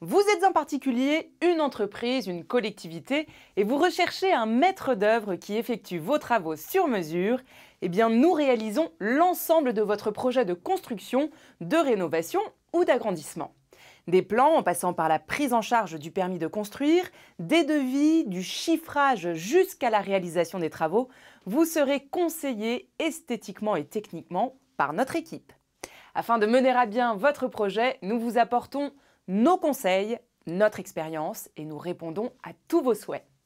Vous êtes en particulier, une entreprise, une collectivité et vous recherchez un maître d'œuvre qui effectue vos travaux sur mesure, eh bien nous réalisons l'ensemble de votre projet de construction, de rénovation ou d'agrandissement. Des plans en passant par la prise en charge du permis de construire, des devis, du chiffrage jusqu'à la réalisation des travaux, vous serez conseillé esthétiquement et techniquement par notre équipe. Afin de mener à bien votre projet, nous vous apportons nos conseils, notre expérience et nous répondons à tous vos souhaits.